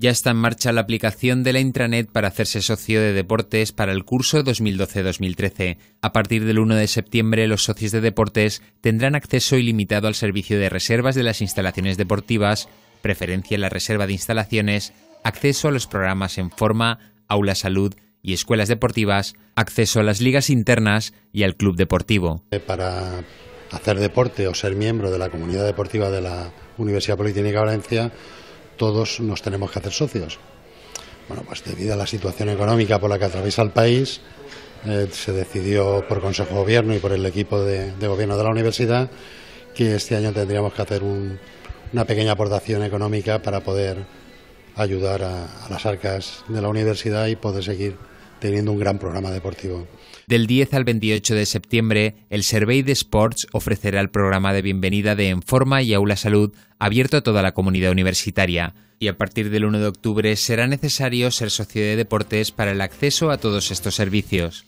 Ya está en marcha la aplicación de la intranet para hacerse socio de deportes para el curso 2012-2013. A partir del 1 de septiembre, los socios de deportes tendrán acceso ilimitado al servicio de reservas de las instalaciones deportivas, preferencia en la reserva de instalaciones, acceso a los programas en forma, aula salud y escuelas deportivas, acceso a las ligas internas y al club deportivo. Eh, para hacer deporte o ser miembro de la comunidad deportiva de la Universidad Politécnica de Valencia, todos nos tenemos que hacer socios. Bueno, pues debido a la situación económica por la que atraviesa el país, eh, se decidió por Consejo de Gobierno y por el equipo de, gobierno de la universidad que este año tendríamos que hacer una pequeña aportación económica para poder ayudar a, a las arcas de la universidad y poder seguir teniendo un gran programa deportivo. Del 10 al 28 de septiembre, el Survey de Sports ofrecerá el programa de bienvenida de Enforma y Aula Salud abierto a toda la comunidad universitaria. Y a partir del 1 de octubre será necesario ser socio de deportes para el acceso a todos estos servicios.